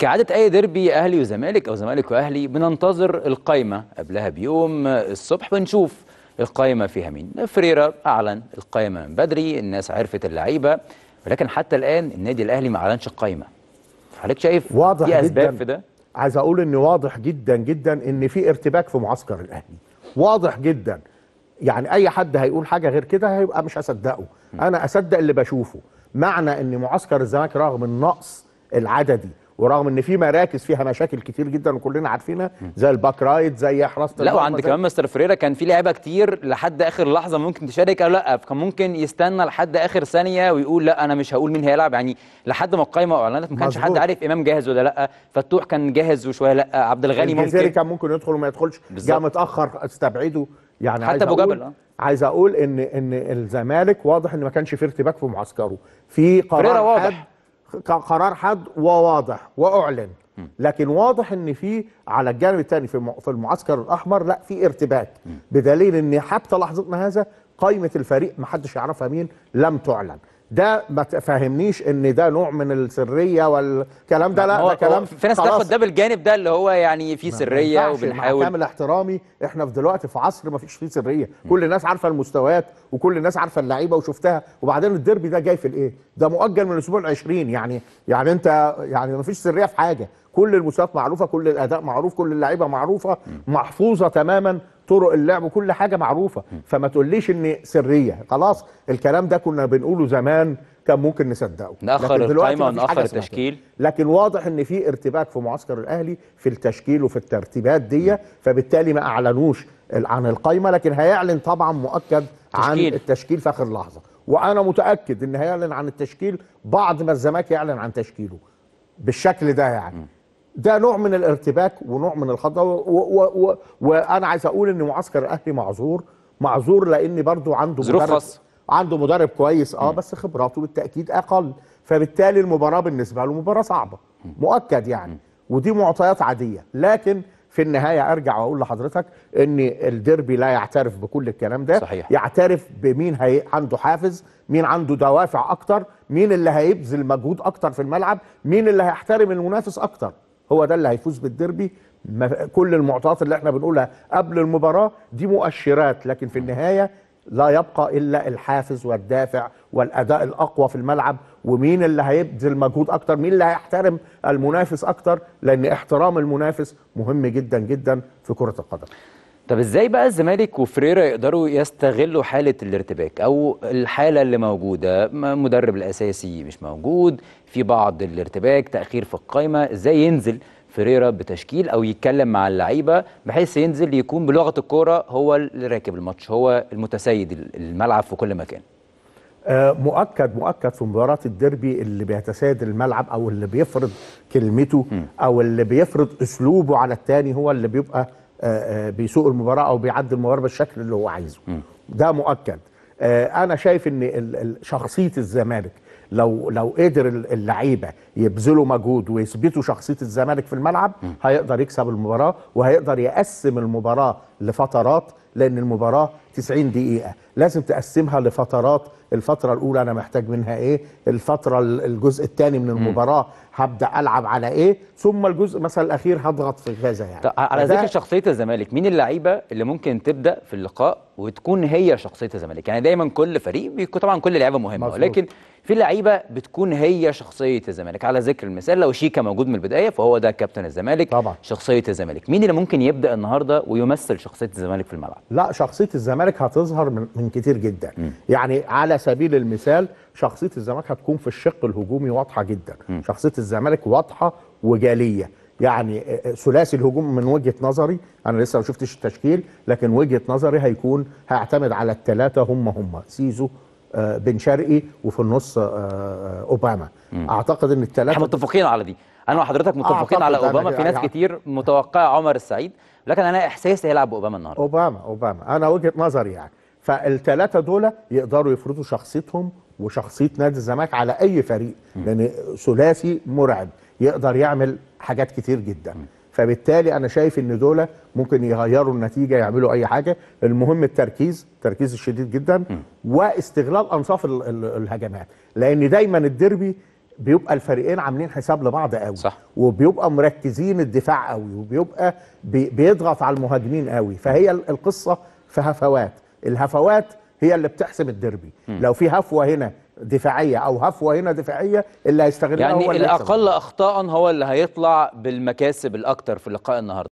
كعادة أي ديربي أهلي وزمالك أو زمالك وأهلي بننتظر القايمة قبلها بيوم الصبح بنشوف القايمة فيها مين فريرا أعلن القايمة من بدري الناس عرفت اللعيبة ولكن حتى الآن النادي الأهلي ما أعلنش القايمة حضرتك شايف واضح في أسباب في ده؟ عايز أقول إن واضح جدا جدا إن في ارتباك في معسكر الأهلي واضح جدا يعني أي حد هيقول حاجة غير كده هيبقى مش هصدقه أنا أصدق اللي بشوفه معنى إن معسكر الزمالك رغم النقص العددي ورغم ان في مراكز فيها مشاكل كتير جدا وكلنا عارفينها زي الباك رايت زي حراسه لا وعند كمان مستر فريرا كان في لعيبه كتير لحد اخر لحظه ممكن تشارك او لا كان ممكن يستنى لحد اخر ثانيه ويقول لا انا مش هقول مين هيلعب يعني لحد ما القايمه اعلنت ما كانش حد عارف امام جاهز ولا لا فتوح كان جاهز وشويه لا عبد الغني ممكن كان ممكن يدخل وما يدخلش جه متاخر استبعده يعني حتى ابو جبل آه. عايز اقول ان ان الزمالك واضح ان ما كانش في ارتباك في معسكره في قرار حاد قرار حد وواضح واعلن لكن واضح ان في على الجانب الثاني في في المعسكر الاحمر لا في ارتباك بدليل ان حتى لحظتنا هذا قائمه الفريق ما حدش يعرفها مين لم تعلن ده ما تفهمنيش ان ده نوع من السريه والكلام ده لا ده كلام في ناس تاخد ده بالجانب ده اللي هو يعني في سريه وبنحاول كامل احترامي احنا في دلوقتي في عصر ما فيش فيه سريه كل الناس عارفه المستويات وكل الناس عارفه اللعيبه وشفتها وبعدين الديربي ده جاي في الايه ده مؤجل من الاسبوع ال20 يعني يعني انت يعني ما فيش سريه في حاجه كل المستويات معروفه كل الاداء معروف كل اللعيبه معروفه محفوظه تماما طرق اللعب كل حاجه معروفه فما تقوليش ان سريه خلاص الكلام ده كنا بنقوله زمان كان ممكن نصدقه نأخر القايمه ونأخر التشكيل لكن واضح ان في ارتباك في معسكر الاهلي في التشكيل وفي الترتيبات دي فبالتالي ما اعلنوش عن القايمه لكن هيعلن طبعا مؤكد عن تشكيل. التشكيل في اخر لحظه وانا متاكد ان هيعلن عن التشكيل بعد ما الزمالك يعلن عن تشكيله بالشكل ده يعني م. ده نوع من الارتباك ونوع من الخضة وانا عايز اقول ان معسكر الاهلي معذور معذور لان برضو عنده مدرب خاص. عنده مدرب كويس اه بس خبراته بالتاكيد اقل فبالتالي المباراه بالنسبه له مباراه صعبه مؤكد يعني ودي معطيات عاديه لكن في النهايه ارجع واقول لحضرتك ان الديربي لا يعترف بكل الكلام ده صحيح. يعترف بمين هي عنده حافز مين عنده دوافع اكتر مين اللي هيبذل مجهود اكتر في الملعب مين اللي هيحترم المنافس اكتر هو ده اللي هيفوز بالديربي كل المعطيات اللي احنا بنقولها قبل المباراه دي مؤشرات لكن في النهايه لا يبقى الا الحافز والدافع والاداء الاقوى في الملعب ومين اللي هيبذل مجهود اكتر مين اللي هيحترم المنافس اكتر لان احترام المنافس مهم جدا جدا في كره القدم طب ازاي بقى الزمالك وفريرا يقدروا يستغلوا حاله الارتباك او الحاله اللي موجوده المدرب الاساسي مش موجود في بعض الارتباك تاخير في القايمه ازاي ينزل فريرا بتشكيل او يتكلم مع اللعيبه بحيث ينزل يكون بلغه الكوره هو اللي راكب الماتش هو المتسيد الملعب في كل مكان آه، مؤكد مؤكد في مباراة الديربي اللي بيتسيد الملعب او اللي بيفرض كلمته او اللي بيفرض اسلوبه على التاني هو اللي بيبقى آه، آه، بيسوق المباراه او بيعدي المباراه بالشكل اللي هو عايزه ده مؤكد آه، انا شايف ان شخصيه الزمالك لو لو قدر اللعيبه يبذلوا مجهود ويثبتوا شخصيه الزمالك في الملعب هيقدر يكسب المباراه وهيقدر يقسم المباراه لفترات لان المباراه 90 دقيقه لازم تقسمها لفترات الفتره الاولى انا محتاج منها ايه الفتره الجزء الثاني من المباراه هبدا العب على ايه ثم الجزء مثلا الاخير هضغط في كذا يعني طيب على ذكر شخصيه الزمالك مين اللعيبه اللي ممكن تبدا في اللقاء وتكون هي شخصيه الزمالك يعني دايما كل فريق بيكون طبعا كل لعيبه مهمه مظبوط. ولكن في لعيبه بتكون هي شخصيه الزمالك على ذكر المثال لو شيكا موجود من البدايه فهو ده كابتن الزمالك طبعا شخصيه الزمالك مين اللي ممكن يبدا النهارده ويمثل شخصيه الزمالك في الملعب لا شخصيه الزمالك هتظهر من, من كتير جدا م. يعني على سبيل المثال شخصيه الزمالك هتكون في الشق الهجومي واضحه جدا م. شخصيه الزمالك واضحه وجاليه يعني آه، آه، ثلاثي الهجوم من وجهه نظري انا لسه ما شفتش التشكيل لكن وجهه نظري هيكون هيعتمد على الثلاثه هم هم سيزو آه، بن شرقي وفي النص اوباما م. اعتقد ان الثلاثه احنا متفقين على دي انا وحضرتك متفقين على اوباما في ناس يعني كتير متوقعه عمر السعيد لكن انا احساسي هيلعب باوباما النهارده اوباما اوباما انا وجهه نظري يعني فالثلاثه دول يقدروا يفرضوا شخصيتهم وشخصيه نادي الزمالك على اي فريق م. لان ثلاثي مرعب يقدر يعمل حاجات كتير جدا م. فبالتالي انا شايف ان دول ممكن يغيروا النتيجه يعملوا اي حاجه المهم التركيز التركيز الشديد جدا م. واستغلال انصاف الهجمات لان دايما الديربي بيبقى الفريقين عاملين حساب لبعض قوي صح. وبيبقى مركزين الدفاع قوي وبيبقى بي بيضغط على المهاجمين قوي فهي القصه في هفوات الهفوات هي اللي بتحسم الديربي لو في هفوه هنا دفاعيه او هفوه هنا دفاعيه اللي هيستغلها يعني هو اللي الاقل اخطاء هو اللي هيطلع بالمكاسب الاكتر في لقاء النهارده